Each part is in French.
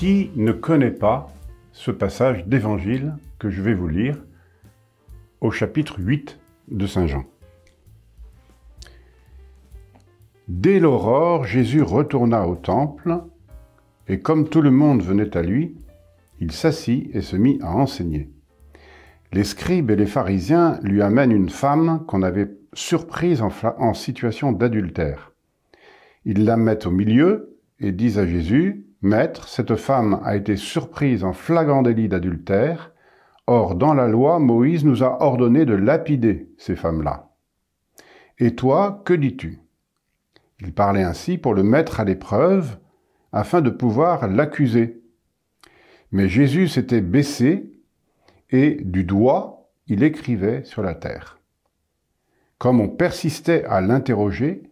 Qui ne connaît pas ce passage d'évangile que je vais vous lire au chapitre 8 de Saint Jean Dès l'aurore, Jésus retourna au temple, et comme tout le monde venait à lui, il s'assit et se mit à enseigner. Les scribes et les pharisiens lui amènent une femme qu'on avait surprise en, situation d'adultère. Ils la mettent au milieu et disent à Jésus, Maître, cette femme a été surprise en flagrant délit d'adultère. Or, dans la loi, Moïse nous a ordonné de lapider ces femmes-là. Et toi, que dis-tu Il parlait ainsi pour le mettre à l'épreuve, afin de pouvoir l'accuser. Mais Jésus s'était baissé et, du doigt, il écrivait sur la terre. Comme on persistait à l'interroger,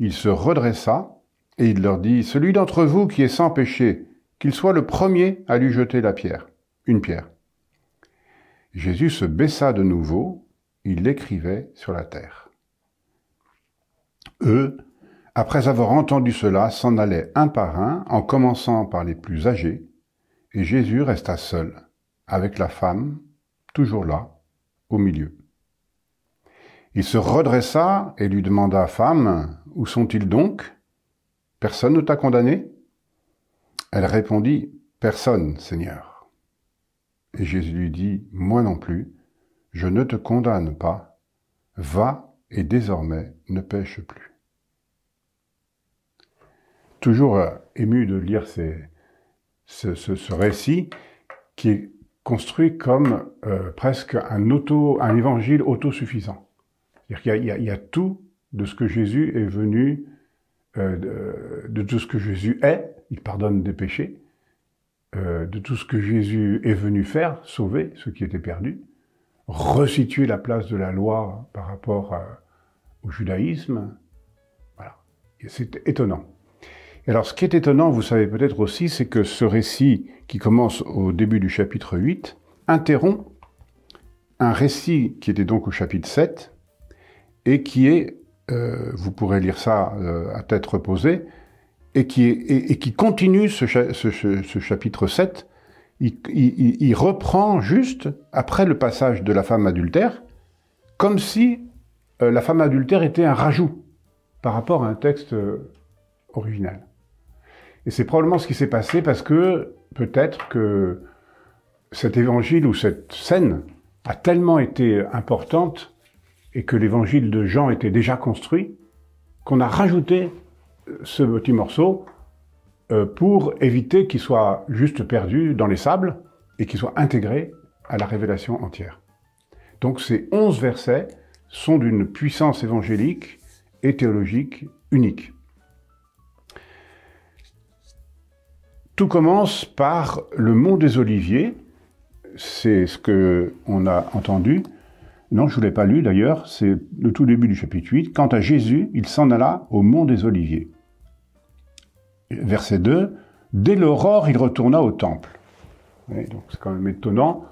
il se redressa et il leur dit, Celui d'entre vous qui est sans péché, qu'il soit le premier à lui jeter la pierre, une pierre. Jésus se baissa de nouveau, il l'écrivait sur la terre. Eux, après avoir entendu cela, s'en allaient un par un, en commençant par les plus âgés, et Jésus resta seul, avec la femme, toujours là, au milieu. Il se redressa et lui demanda, Femme, où sont-ils donc Personne ne t'a condamné Elle répondit, Personne, Seigneur. Et Jésus lui dit, Moi non plus, je ne te condamne pas, va et désormais ne pêche plus. Toujours euh, ému de lire ce, récit qui est construit comme euh, presque un, auto, un évangile autosuffisant. Il y, a tout de ce que Jésus est venu euh, de, tout ce que Jésus est, il pardonne des péchés, euh, de tout ce que Jésus est venu faire, sauver ceux qui étaient perdus, resituer la place de la loi par rapport euh, au judaïsme. Voilà, c'est étonnant. Et alors ce qui est étonnant, vous savez peut-être aussi, c'est que ce récit qui commence au début du chapitre 8 interrompt un récit qui était donc au chapitre 7 et qui est euh, vous pourrez lire ça euh, à tête reposée, et qui, et, qui continue ce, chapitre 7. Il, il, il, reprend juste après le passage de la femme adultère, comme si euh, la femme adultère était un rajout par rapport à un texte original. Et c'est probablement ce qui s'est passé parce que peut-être que cet évangile ou cette scène a tellement été importante et que l'évangile de Jean était déjà construit, qu'on a rajouté euh, ce petit morceau euh, pour éviter qu'il soit juste perdu dans les sables et qu'il soit intégré à la révélation entière. Donc ces onze versets sont d'une puissance évangélique et théologique unique. Tout commence par le mont des Oliviers, c'est ce qu'on a entendu, non, je ne l'ai pas lu d'ailleurs, c'est le tout début du chapitre 8. Quant à Jésus, il s'en alla au mont des Oliviers. Verset 2, dès l'aurore, il retourna au temple. donc c'est quand même étonnant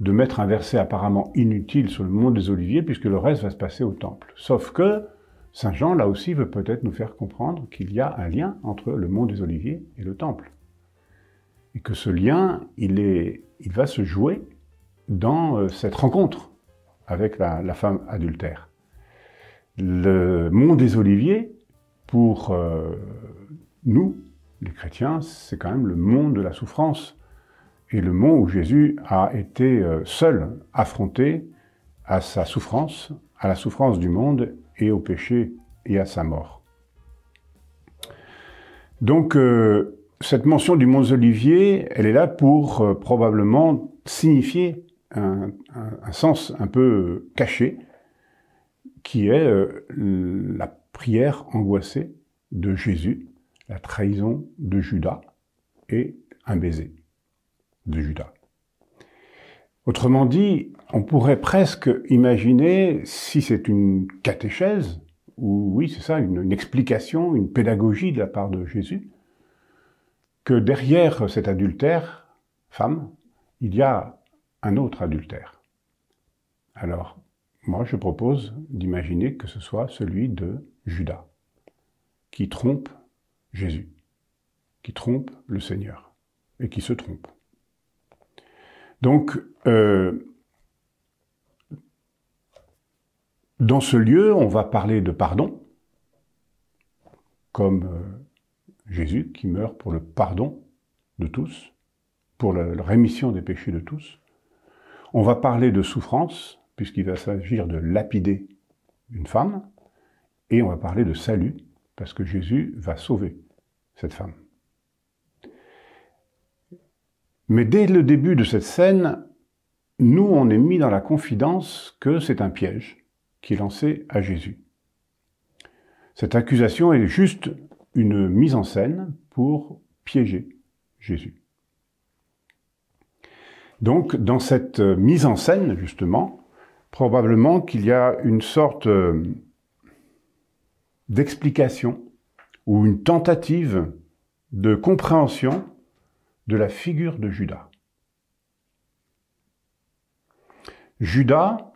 de mettre un verset apparemment inutile sur le mont des Oliviers, puisque le reste va se passer au temple. Sauf que Saint Jean, là aussi, veut peut-être nous faire comprendre qu'il y a un lien entre le mont des Oliviers et le temple. Et que ce lien, il, est, il va se jouer dans euh, cette rencontre avec la, femme adultère. Le mont des Oliviers, pour euh, nous, les chrétiens, c'est quand même le mont de la souffrance et le mont où Jésus a été euh, seul affronté à sa souffrance, à la souffrance du monde et au péché et à sa mort. Donc, euh, cette mention du mont des Oliviers, elle est là pour probablement signifier un, sens un peu euh, caché, qui est euh, la prière angoissée de Jésus, la trahison de Judas et un baiser de Judas. Autrement dit, on pourrait presque imaginer, si c'est une catéchèse, ou oui, c'est ça, une, explication, une pédagogie de la part de Jésus, que derrière cet adultère, femme, il y a un autre adultère. Alors, moi, je propose d'imaginer que ce soit celui de Judas, qui trompe Jésus, qui trompe le Seigneur, et qui se trompe. Donc, euh, dans ce lieu, on va parler de pardon, comme euh, Jésus qui meurt pour le pardon de tous, pour la rémission des péchés de tous. On va parler de souffrance, puisqu'il va s'agir de lapider une femme, et on va parler de salut, parce que Jésus va sauver cette femme. Mais dès le début de cette scène, nous, on est mis dans la confidence que c'est un piège qui est lancé à Jésus. Cette accusation est juste une mise en scène pour piéger Jésus. Donc, dans cette euh, mise en scène, justement, probablement qu'il y a une sorte euh, d'explication ou une tentative de compréhension de la figure de Judas. Judas,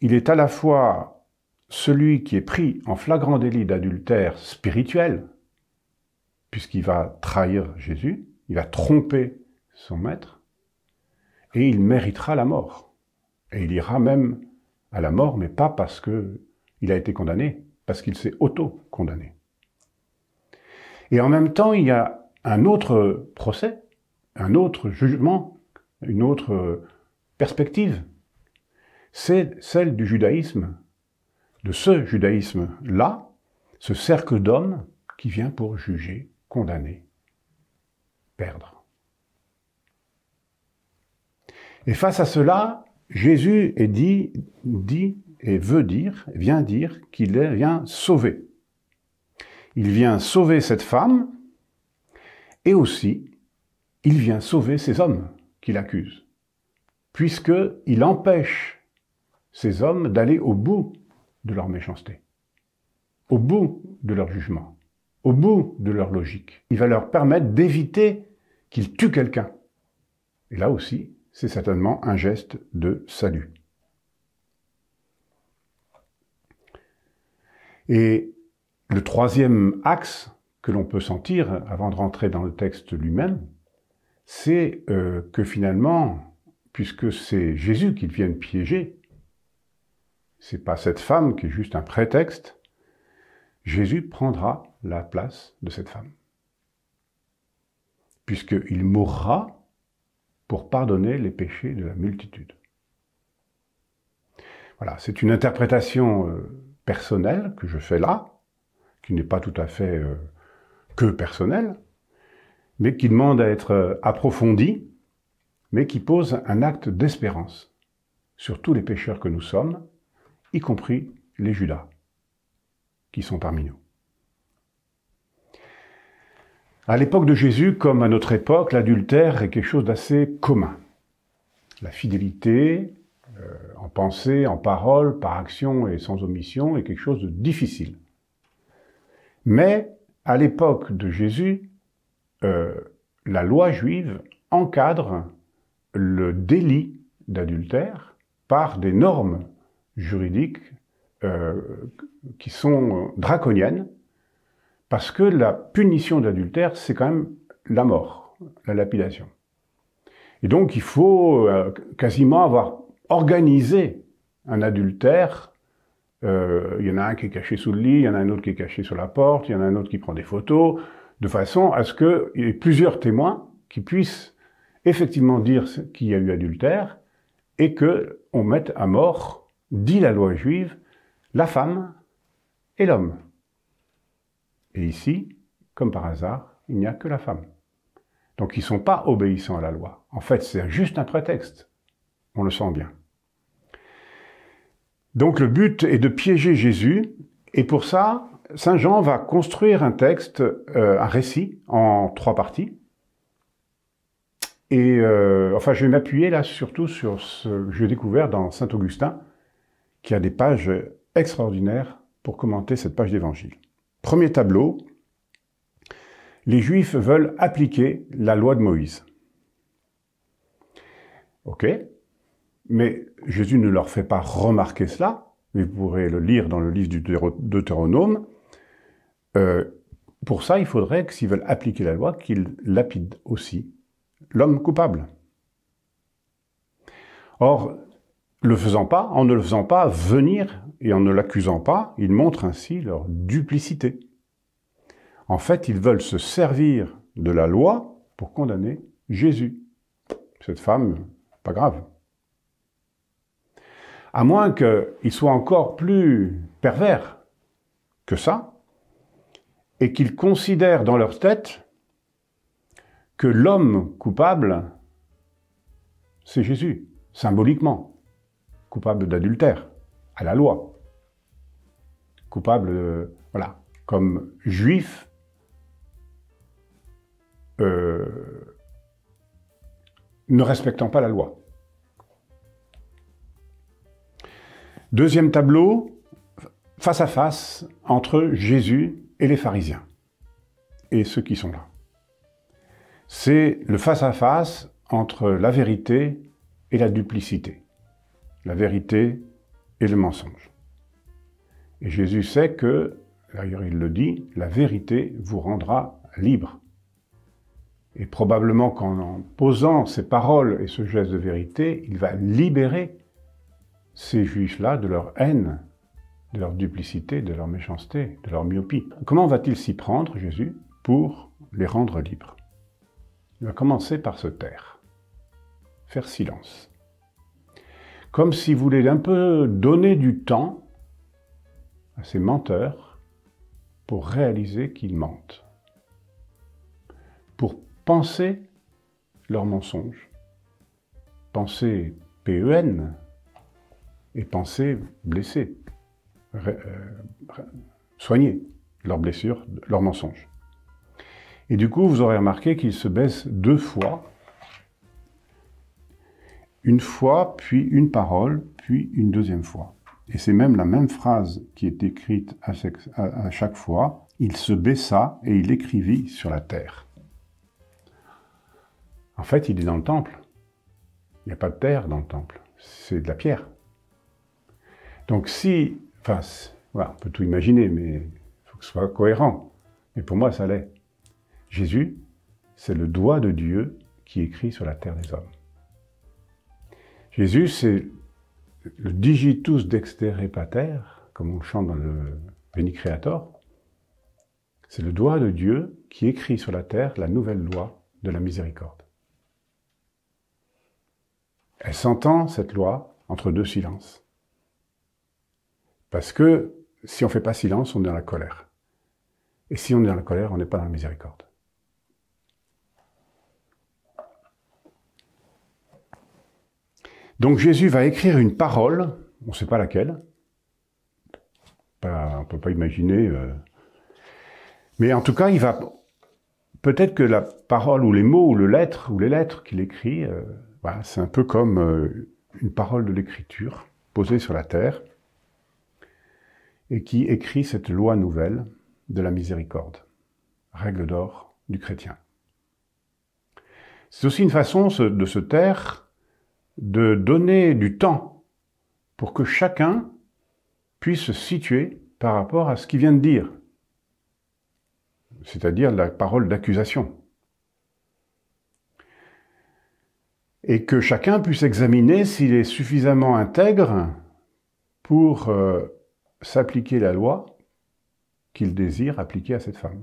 il est à la fois celui qui est pris en flagrant délit d'adultère spirituel, puisqu'il va trahir Jésus, il va tromper son maître, et il méritera la mort. Et il ira même à la mort, mais pas parce qu'il a été condamné, parce qu'il s'est auto-condamné. Et en même temps, il y a un autre procès, un autre jugement, une autre perspective. C'est celle du judaïsme, de ce judaïsme-là, ce cercle d'hommes qui vient pour juger, condamner, perdre. Et face à cela, Jésus est dit, dit et veut dire, vient dire qu'il vient sauver. Il vient sauver cette femme et aussi il vient sauver ces hommes qu'il accuse, puisqu'il empêche ces hommes d'aller au bout de leur méchanceté, au bout de leur jugement, au bout de leur logique. Il va leur permettre d'éviter qu'ils tuent quelqu'un. Et là aussi, c'est certainement un geste de salut. Et le troisième axe que l'on peut sentir avant de rentrer dans le texte lui-même, c'est euh, que finalement, puisque c'est Jésus qu'ils viennent piéger, c'est pas cette femme qui est juste un prétexte, Jésus prendra la place de cette femme. Puisqu'il mourra pour pardonner les péchés de la multitude. Voilà, c'est une interprétation euh, personnelle que je fais là, qui n'est pas tout à fait euh, que personnelle, mais qui demande à être euh, approfondie, mais qui pose un acte d'espérance sur tous les pécheurs que nous sommes, y compris les Judas, qui sont parmi nous. À l'époque de Jésus, comme à notre époque, l'adultère est quelque chose d'assez commun. La fidélité, euh, en pensée, en parole, par action et sans omission, est quelque chose de difficile. Mais à l'époque de Jésus, euh, la loi juive encadre le délit d'adultère par des normes juridiques euh, qui sont draconiennes parce que la punition d'adultère, c'est quand même la mort, la lapidation. Et donc il faut euh, quasiment avoir organisé un adultère. Euh, il y en a un qui est caché sous le lit, il y en a un autre qui est caché sur la porte, il y en a un autre qui prend des photos, de façon à ce qu'il y ait plusieurs témoins qui puissent effectivement dire qu'il y a eu adultère et qu'on mette à mort, dit la loi juive, la femme et l'homme. Et ici, comme par hasard, il n'y a que la femme. Donc ils ne sont pas obéissants à la loi. En fait, c'est juste un prétexte. On le sent bien. Donc le but est de piéger Jésus, et pour ça, Saint Jean va construire un texte, euh, un récit, en trois parties. Et euh, enfin, je vais m'appuyer là surtout sur ce que j'ai découvert dans Saint Augustin, qui a des pages extraordinaires pour commenter cette page d'évangile. Premier tableau, les Juifs veulent appliquer la loi de Moïse. Ok, mais Jésus ne leur fait pas remarquer cela, mais vous pourrez le lire dans le livre du Deutéronome. Euh, pour ça, il faudrait que s'ils veulent appliquer la loi, qu'ils lapident aussi l'homme coupable. Or, le faisant pas, en ne le faisant pas venir et en ne l'accusant pas, ils montrent ainsi leur duplicité. En fait, ils veulent se servir de la loi pour condamner Jésus. Cette femme, pas grave. À moins qu'ils soient encore plus pervers que ça, et qu'ils considèrent dans leur tête que l'homme coupable, c'est Jésus, symboliquement, coupable d'adultère, à la loi coupable, euh, voilà, comme juif, euh, ne respectant pas la loi. Deuxième tableau, face à face entre Jésus et les pharisiens, et ceux qui sont là. C'est le face à -face entre la vérité et la duplicité, la vérité et le mensonge. Et Jésus sait que, d'ailleurs il le dit, la vérité vous rendra libre. Et probablement qu'en posant ces paroles et ce geste de vérité, il va libérer ces juifs-là de leur haine, de leur duplicité, de leur méchanceté, de leur myopie. Comment va-t-il s'y prendre, Jésus, pour les rendre libres Il va commencer par se taire, faire silence. Comme s'il voulait un peu donner du temps à ces menteurs pour réaliser qu'ils mentent, pour penser leur mensonges, penser PEN et penser blessé, euh, soigner leurs blessures, leurs mensonges. Et du coup, vous aurez remarqué qu'ils se baissent deux fois, une fois, puis une parole, puis une deuxième fois. Et c'est même la même phrase qui est écrite à chaque fois. Il se baissa et il écrivit sur la terre. En fait, il est dans le temple. Il n'y a pas de terre dans le temple. C'est de la pierre. Donc si... Enfin, voilà, on peut tout imaginer, mais il faut que ce soit cohérent. Et pour moi, ça l'est. Jésus, c'est le doigt de Dieu qui écrit sur la terre des hommes. Jésus, c'est le digitus dexter pater, comme on le chante dans le Veni Creator, c'est le doigt de Dieu qui écrit sur la terre la nouvelle loi de la miséricorde. Elle s'entend, cette loi, entre deux silences. Parce que si on ne fait pas silence, on est dans la colère. Et si on est dans la colère, on n'est pas dans la miséricorde. Donc Jésus va écrire une parole, on ne sait pas laquelle, pas, on ne peut pas imaginer, euh. mais en tout cas, il va peut-être que la parole ou les mots ou le lettre ou les lettres qu'il écrit, euh, c'est un peu comme euh, une parole de l'écriture posée sur la terre et qui écrit cette loi nouvelle de la miséricorde, règle d'or du chrétien. C'est aussi une façon de se taire de donner du temps pour que chacun puisse se situer par rapport à ce qu'il vient de dire, c'est-à-dire la parole d'accusation. Et que chacun puisse examiner s'il est suffisamment intègre pour euh, s'appliquer la loi qu'il désire appliquer à cette femme.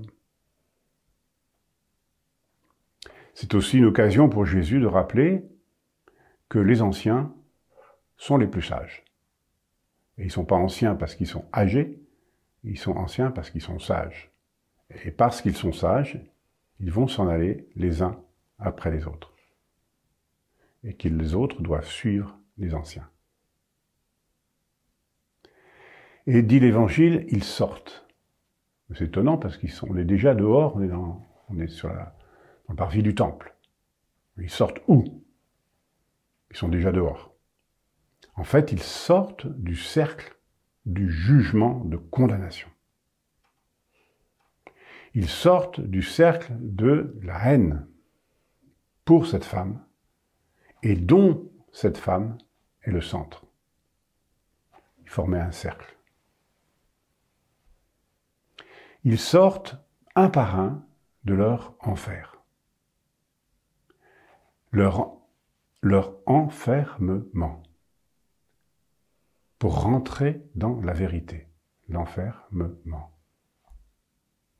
C'est aussi une occasion pour Jésus de rappeler que les anciens sont les plus sages. Et ils ne sont pas anciens parce qu'ils sont âgés, ils sont anciens parce qu'ils sont sages. Et parce qu'ils sont sages, ils vont s'en aller les uns après les autres. Et que les autres doivent suivre les anciens. Et dit l'Évangile, ils sortent. C'est étonnant parce qu'ils sont, est déjà dehors, on est, dans, on est sur la, dans le parvis du temple. Ils sortent où ils sont déjà dehors. En fait, ils sortent du cercle du jugement de condamnation. Ils sortent du cercle de la haine pour cette femme et dont cette femme est le centre. Ils formaient un cercle. Ils sortent un par un de leur enfer. Leur leur enfermement pour rentrer dans la vérité, l'enfermement.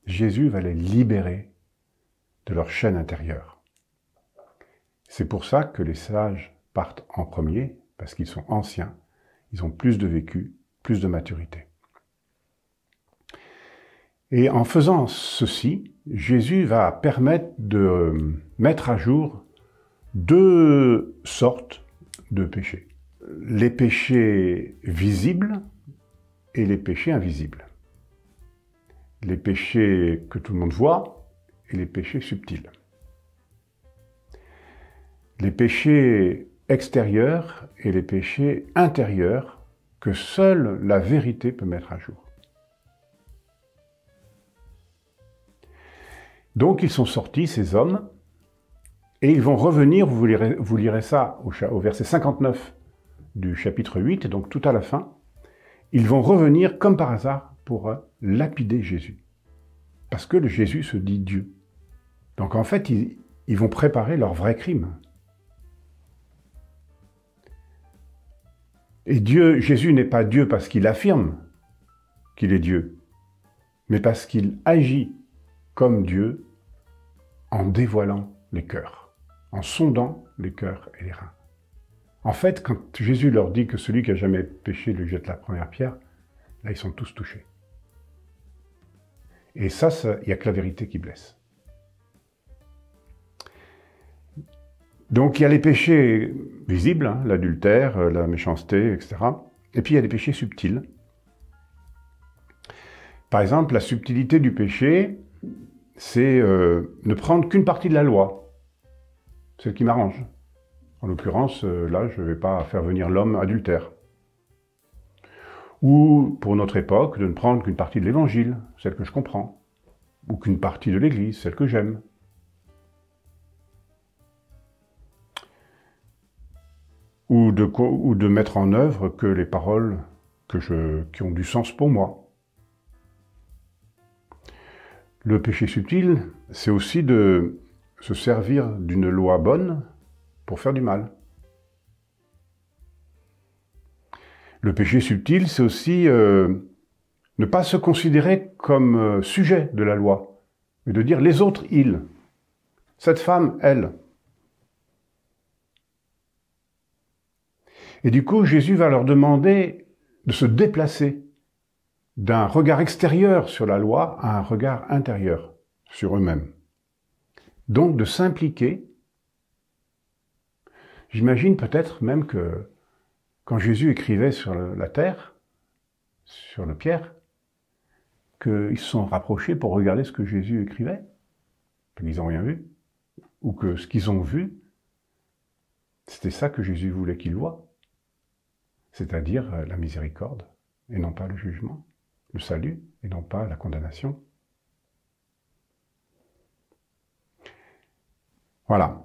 Jésus va les libérer de leur chaîne intérieure. C'est pour ça que les sages partent en premier, parce qu'ils sont anciens, ils ont plus de vécu, plus de maturité. Et en faisant ceci, Jésus va permettre de mettre à jour deux sortes de péchés. Les péchés visibles et les péchés invisibles. Les péchés que tout le monde voit et les péchés subtils. Les péchés extérieurs et les péchés intérieurs que seule la vérité peut mettre à jour. Donc ils sont sortis, ces hommes, et ils vont revenir, vous lirez, vous lirez ça au, verset 59 du chapitre 8, donc tout à la fin, ils vont revenir comme par hasard pour euh, lapider Jésus. Parce que le Jésus se dit Dieu. Donc en fait, ils, vont préparer leur vrai crime. Et Dieu, Jésus n'est pas Dieu parce qu'il affirme qu'il est Dieu, mais parce qu'il agit comme Dieu en dévoilant les cœurs en sondant les cœurs et les reins. En fait, quand Jésus leur dit que celui qui a jamais péché lui jette la première pierre, là, ils sont tous touchés. Et ça, il n'y a que la vérité qui blesse. Donc il y a les péchés visibles, hein, l'adultère, euh, la méchanceté, etc. Et puis il y a les péchés subtils. Par exemple, la subtilité du péché, c'est euh, ne prendre qu'une partie de la loi celle qui m'arrange. En l'occurrence, euh, là, je ne vais pas faire venir l'homme adultère. Ou, pour notre époque, de ne prendre qu'une partie de l'Évangile, celle que je comprends, ou qu'une partie de l'Église, celle que j'aime. Ou de, mettre en œuvre que les paroles qui ont du sens pour moi. Le péché subtil, c'est aussi de se servir d'une loi bonne pour faire du mal. Le péché subtil, c'est aussi euh, ne pas se considérer comme euh, sujet de la loi, mais de dire les autres, ils. Cette femme, elle. Et du coup, Jésus va leur demander de se déplacer d'un regard extérieur sur la loi à un regard intérieur sur eux-mêmes. Donc de s'impliquer, j'imagine peut-être même que quand Jésus écrivait sur la terre, sur le pierre, qu'ils se sont rapprochés pour regarder ce que Jésus écrivait, qu'ils n'ont rien vu, ou que ce qu'ils ont vu, c'était ça que Jésus voulait qu'ils voient, c'est-à-dire euh, la miséricorde et non pas le jugement, le salut et non pas la condamnation. Voilà.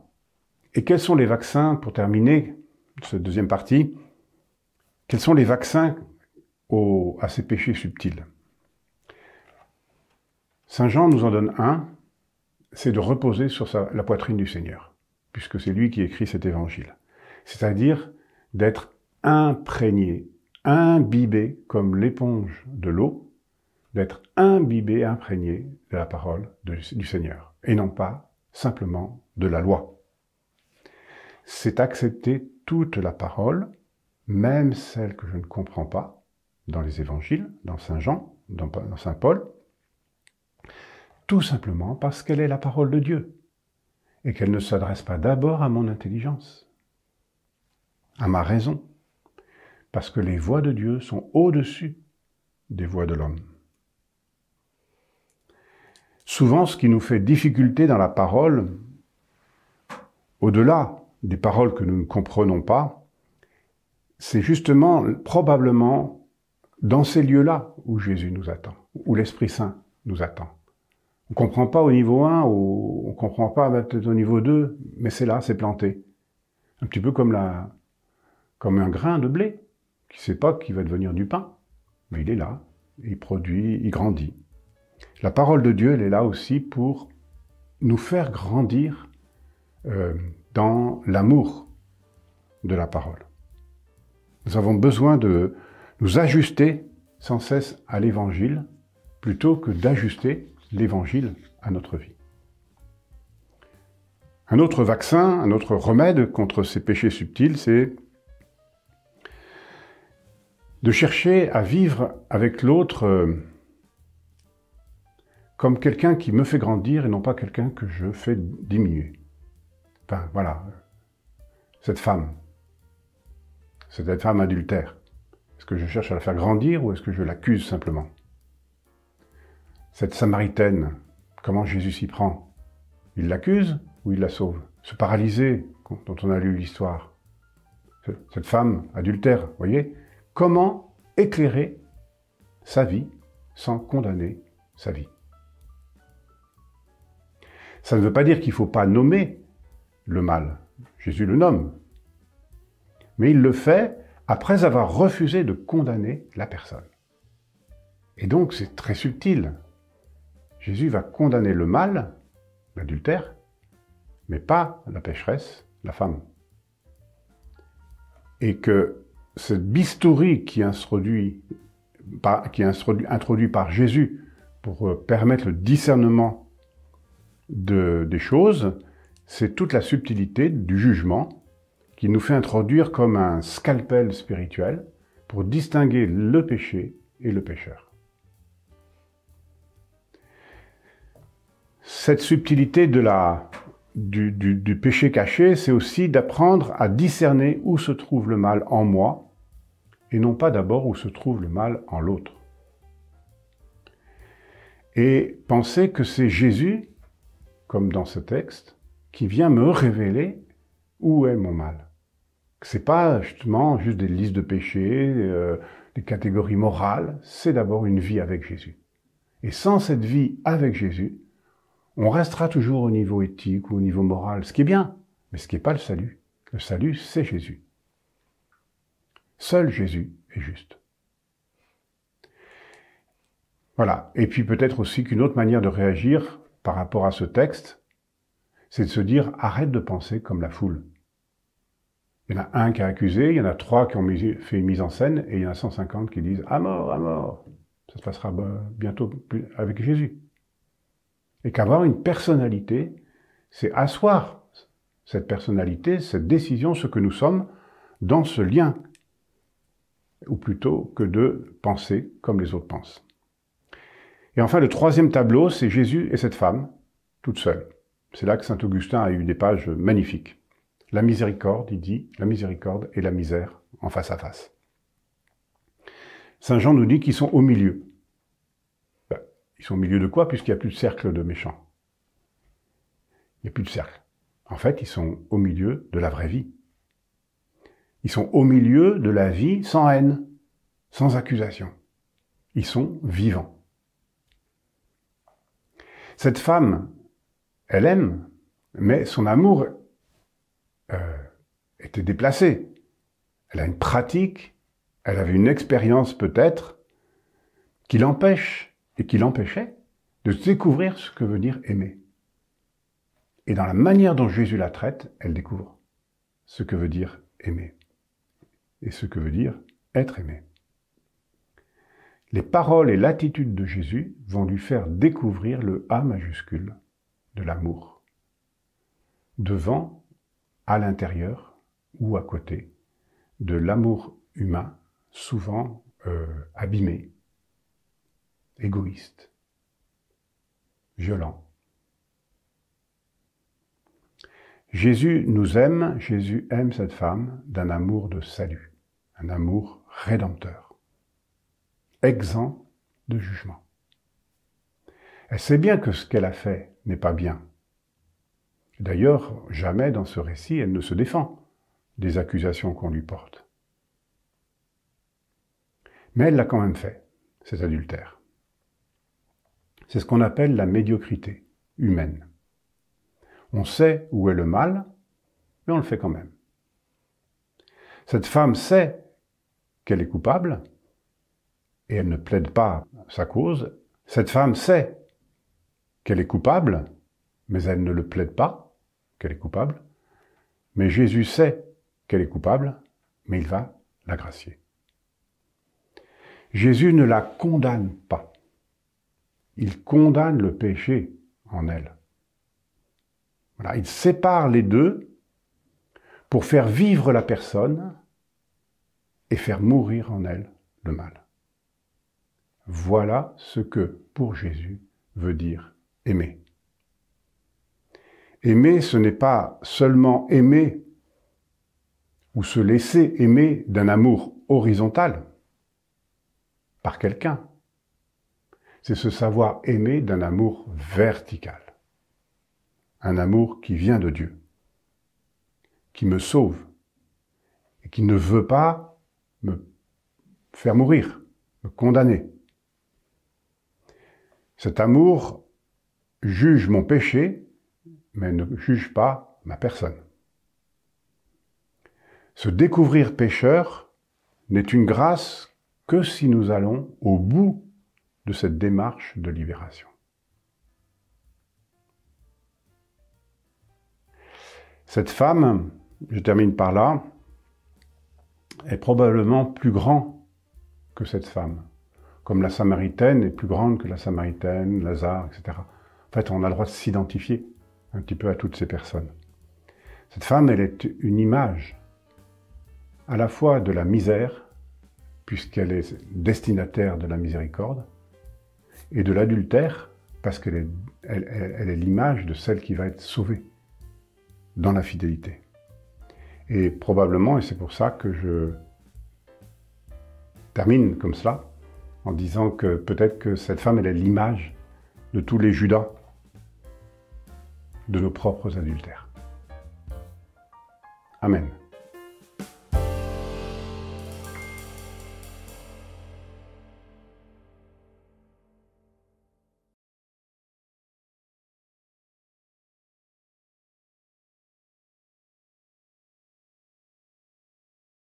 Et quels sont les vaccins, pour terminer cette deuxième partie, quels sont les vaccins à ces péchés subtils Saint Jean nous en donne un, c'est de reposer sur la poitrine du Seigneur, puisque c'est lui qui écrit cet évangile. C'est-à-dire d'être imprégné, imbibé comme l'éponge de l'eau, d'être imbibé, imprégné de la parole du Seigneur, et non pas simplement de la loi. C'est accepter toute la parole, même celle que je ne comprends pas, dans les évangiles, dans Saint Jean, dans, Saint Paul, tout simplement parce qu'elle est la parole de Dieu et qu'elle ne s'adresse pas d'abord à mon intelligence, à ma raison, parce que les voix de Dieu sont au-dessus des voix de l'homme. Souvent, ce qui nous fait difficulté dans la parole, au-delà des paroles que nous ne comprenons pas, c'est justement probablement dans ces lieux-là où Jésus nous attend, où l'Esprit Saint nous attend. On ne comprend pas au niveau 1, on ne comprend pas peut-être au niveau 2, mais c'est là, c'est planté. Un petit peu comme, la, comme un grain de blé qui ne sait pas qu'il va devenir du pain, mais il est là, il produit, il grandit. La parole de Dieu, elle est là aussi pour nous faire grandir euh, dans l'amour de la parole. Nous avons besoin de nous ajuster sans cesse à l'Évangile plutôt que d'ajuster l'Évangile à notre vie. Un autre vaccin, un autre remède contre ces péchés subtils, c'est de chercher à vivre avec l'autre euh, comme quelqu'un qui me fait grandir et non pas quelqu'un que je fais diminuer. Enfin, voilà. Cette femme, cette femme adultère, est-ce que je cherche à la faire grandir ou est-ce que je l'accuse simplement Cette Samaritaine, comment Jésus s'y prend Il l'accuse ou il la sauve Ce paralysé dont on a lu l'histoire, cette femme adultère, voyez Comment éclairer sa vie sans condamner sa vie ça ne veut pas dire qu'il ne faut pas nommer le mal. Jésus le nomme. Mais il le fait après avoir refusé de condamner la personne. Et donc c'est très subtil. Jésus va condamner le mal, l'adultère, mais pas la pécheresse, la femme. Et que cette bistouri qui est introduit, introduit par Jésus pour euh, permettre le discernement de, des choses, c'est toute la subtilité du jugement qui nous fait introduire comme un scalpel spirituel pour distinguer le péché et le pécheur. Cette subtilité de la, du, péché caché, c'est aussi d'apprendre à discerner où se trouve le mal en moi et non pas d'abord où se trouve le mal en l'autre. Et penser que c'est Jésus comme dans ce texte, qui vient me révéler où est mon mal. C'est pas justement juste des listes de péchés, euh, des catégories morales, c'est d'abord une vie avec Jésus. Et sans cette vie avec Jésus, on restera toujours au niveau éthique ou au niveau moral, ce qui est bien, mais ce qui n'est pas le salut. Le salut, c'est Jésus. Seul Jésus est juste. Voilà. Et puis peut-être aussi qu'une autre manière de réagir, par rapport à ce texte, c'est de se dire arrête de penser comme la foule. Il y en a un qui a accusé, il y en a trois qui ont fait une mise en scène, et il y en a 150 qui disent à mort, à mort. Ça se passera bientôt avec Jésus. Et qu'avoir une personnalité, c'est asseoir cette personnalité, cette décision, ce que nous sommes dans ce lien, ou plutôt que de penser comme les autres pensent. Et enfin, le troisième tableau, c'est Jésus et cette femme, toute seule. C'est là que Saint Augustin a eu des pages magnifiques. La miséricorde, il dit, la miséricorde et la misère en face à face. Saint Jean nous dit qu'ils sont au milieu. Ben, ils sont au milieu de quoi Puisqu'il n'y a plus de cercle de méchants. Il n'y a plus de cercle. En fait, ils sont au milieu de la vraie vie. Ils sont au milieu de la vie sans haine, sans accusation. Ils sont vivants. Cette femme, elle aime, mais son amour euh, était déplacé. Elle a une pratique, elle avait une expérience peut-être, qui l'empêche et qui l'empêchait de découvrir ce que veut dire aimer. Et dans la manière dont Jésus la traite, elle découvre ce que veut dire aimer et ce que veut dire être aimé. Les paroles et l'attitude de Jésus vont lui faire découvrir le A majuscule de l'amour. Devant, à l'intérieur ou à côté, de l'amour humain, souvent euh, abîmé, égoïste, violent. Jésus nous aime, Jésus aime cette femme d'un amour de salut, un amour rédempteur exempt de jugement. Elle sait bien que ce qu'elle a fait n'est pas bien. D'ailleurs, jamais dans ce récit, elle ne se défend des accusations qu'on lui porte. Mais elle l'a quand même fait, cet adultère. C'est ce qu'on appelle la médiocrité humaine. On sait où est le mal, mais on le fait quand même. Cette femme sait qu'elle est coupable, et elle ne plaide pas sa cause, cette femme sait qu'elle est coupable, mais elle ne le plaide pas qu'elle est coupable, mais Jésus sait qu'elle est coupable, mais il va la gracier. Jésus ne la condamne pas. Il condamne le péché en elle. Voilà, il sépare les deux pour faire vivre la personne et faire mourir en elle le mal. Voilà ce que, pour Jésus, veut dire aimer. Aimer, ce n'est pas seulement aimer ou se laisser aimer d'un amour horizontal par quelqu'un. C'est se savoir aimer d'un amour vertical. Un amour qui vient de Dieu, qui me sauve et qui ne veut pas me faire mourir, me condamner. Cet amour juge mon péché, mais ne juge pas ma personne. Se découvrir pécheur n'est une grâce que si nous allons au bout de cette démarche de libération. Cette femme, je termine par là, est probablement plus grand que cette femme comme la Samaritaine est plus grande que la Samaritaine, Lazare, etc. En fait, on a le droit de s'identifier un petit peu à toutes ces personnes. Cette femme, elle est une image à la fois de la misère, puisqu'elle est destinataire de la miséricorde, et de l'adultère, parce qu'elle est, est l'image de celle qui va être sauvée dans la fidélité. Et probablement, et c'est pour ça que je termine comme cela, en disant que peut-être que cette femme, elle est l'image de tous les Judas, de nos propres adultères. Amen.